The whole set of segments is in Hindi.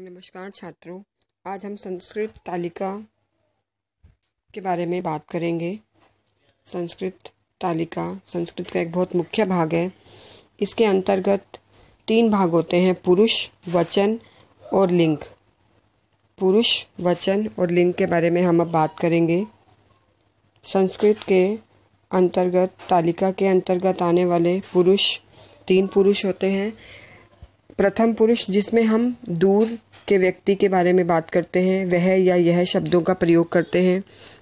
नमस्कार छात्रों आज हम संस्कृत तालिका के बारे में बात करेंगे संस्कृत तालिका संस्कृत का एक बहुत मुख्य भाग है इसके अंतर्गत तीन भाग होते हैं पुरुष वचन और लिंग पुरुष वचन और लिंग के बारे में हम अब बात करेंगे संस्कृत के अंतर्गत तालिका के अंतर्गत आने वाले पुरुष तीन पुरुष होते हैं प्रथम पुरुष जिसमें हम दूर के व्यक्ति के बारे में बात करते हैं वह या यह शब्दों का प्रयोग करते हैं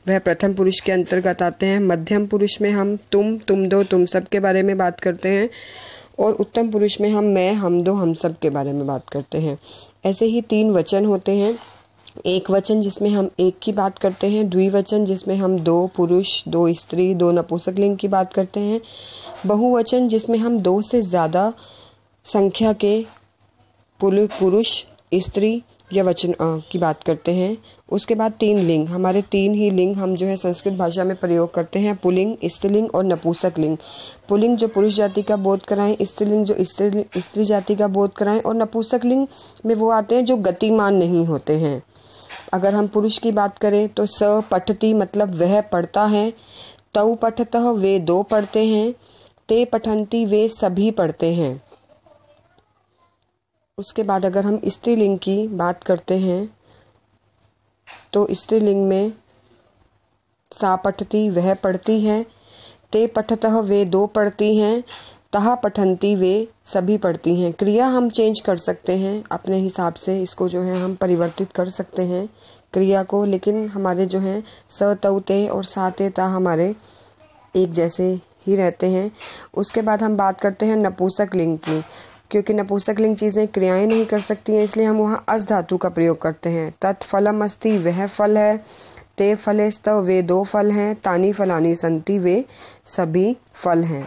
वह प्रथम पुरुष के अंतर्गत आते हैं मध्यम पुरुष में हम तुम तुम दो तुम सब के बारे में बात करते हैं और उत्तम पुरुष में हम मैं हम दो हम सब के बारे में बात करते हैं ऐसे ही तीन वचन होते हैं एक वचन जिसमें हम एक की बात करते हैं द्विवचन जिसमें हम दो पुरुष दो स्त्री दो नपुंसक लिंग की बात करते हैं बहुवचन जिसमें हम दो से ज़्यादा संख्या के पुरुष स्त्री या वचन की बात करते हैं उसके बाद तीन लिंग हमारे तीन ही लिंग हम जो है संस्कृत भाषा में प्रयोग करते हैं पुलिंग स्त्रीलिंग और नपुंसक लिंग पुलिंग जो पुरुष जाति का बोध कराएं स्त्रीलिंग जो स्त्री स्त्री जाति का बोध कराएं और नपुंसक लिंग में वो आते हैं जो गतिमान नहीं होते हैं अगर हम पुरुष की बात करें तो स पठती मतलब वह पढ़ता है तव पठत वे दो पढ़ते हैं ते पठंती वे सभी पढ़ते हैं उसके बाद अगर हम स्त्रीलिंग की बात करते हैं तो स्त्रीलिंग में सा पठती वह पढ़ती है ते पठतः वे दो पढ़ती हैं तह पठंती वे सभी पढ़ती हैं क्रिया हम चेंज कर सकते हैं अपने हिसाब से इसको जो है हम परिवर्तित कर सकते हैं क्रिया को लेकिन हमारे जो हैं स तवते और साते ता हमारे एक जैसे ही रहते हैं उसके बाद हम बात करते हैं नपुंसक लिंग की क्योंकि नपुंसकलिंग चीज़ें क्रियाएं नहीं कर सकती हैं इसलिए हम वहाँ अस धातु का प्रयोग करते हैं तत्फलम अस्ति वह फल है ते फले स्तव वे दो फल हैं तानी फलानी संति वे सभी फल हैं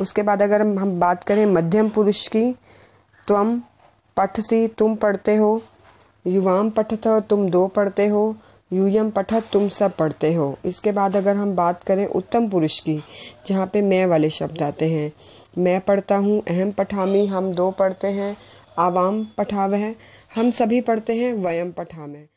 उसके बाद अगर हम बात करें मध्यम पुरुष की त्वम पठसी तुम पढ़ते हो युवाम पठत तुम दो पढ़ते हो यूयम पठत तुम सब पढ़ते हो इसके बाद अगर हम बात करें उत्तम पुरुष की जहाँ पे मैं वाले शब्द आते हैं मैं पढ़ता हूँ अहम पठामी हम दो पढ़ते हैं आवाम पठावह हम सभी पढ़ते हैं वयम पठामह